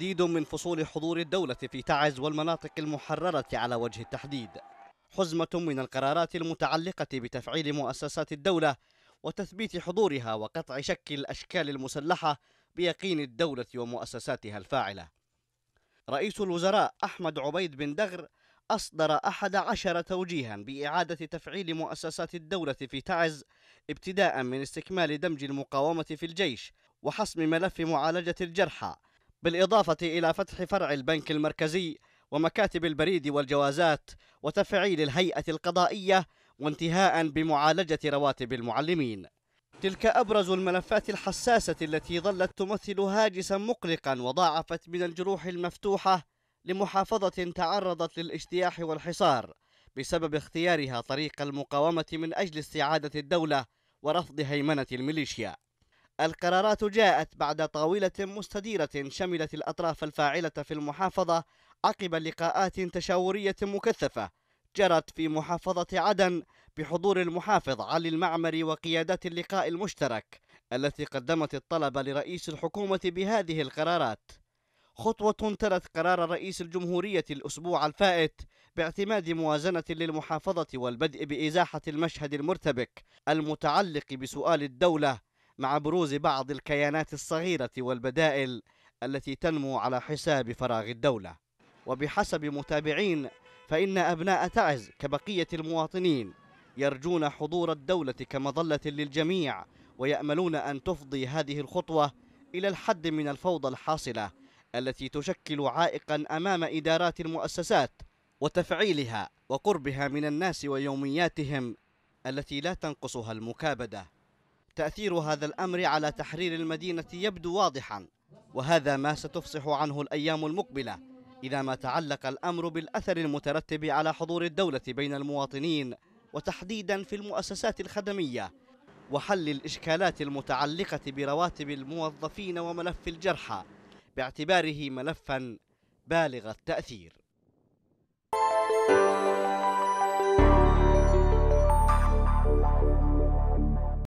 عديد من فصول حضور الدولة في تعز والمناطق المحررة على وجه التحديد حزمة من القرارات المتعلقة بتفعيل مؤسسات الدولة وتثبيت حضورها وقطع شك الأشكال المسلحة بيقين الدولة ومؤسساتها الفاعلة رئيس الوزراء أحمد عبيد بن دغر أصدر أحد عشر توجيها بإعادة تفعيل مؤسسات الدولة في تعز ابتداء من استكمال دمج المقاومة في الجيش وحسم ملف معالجة الجرحى بالإضافة إلى فتح فرع البنك المركزي ومكاتب البريد والجوازات وتفعيل الهيئة القضائية وانتهاء بمعالجة رواتب المعلمين تلك أبرز الملفات الحساسة التي ظلت تمثل هاجسا مقلقا وضاعفت من الجروح المفتوحة لمحافظة تعرضت للاجتياح والحصار بسبب اختيارها طريق المقاومة من أجل استعادة الدولة ورفض هيمنة الميليشيا القرارات جاءت بعد طاولة مستديرة شملت الأطراف الفاعلة في المحافظة عقب لقاءات تشاورية مكثفة جرت في محافظة عدن بحضور المحافظ علي المعمري وقيادات اللقاء المشترك التي قدمت الطلب لرئيس الحكومة بهذه القرارات خطوة تلت قرار رئيس الجمهورية الأسبوع الفائت باعتماد موازنة للمحافظة والبدء بإزاحة المشهد المرتبك المتعلق بسؤال الدولة مع بروز بعض الكيانات الصغيرة والبدائل التي تنمو على حساب فراغ الدولة وبحسب متابعين فإن أبناء تعز كبقية المواطنين يرجون حضور الدولة كمظلة للجميع ويأملون أن تفضي هذه الخطوة إلى الحد من الفوضى الحاصلة التي تشكل عائقا أمام إدارات المؤسسات وتفعيلها وقربها من الناس ويومياتهم التي لا تنقصها المكابده تأثير هذا الأمر على تحرير المدينة يبدو واضحا وهذا ما ستفصح عنه الأيام المقبلة إذا ما تعلق الأمر بالأثر المترتب على حضور الدولة بين المواطنين وتحديدا في المؤسسات الخدمية وحل الإشكالات المتعلقة برواتب الموظفين وملف الجرحى باعتباره ملفا بالغ التأثير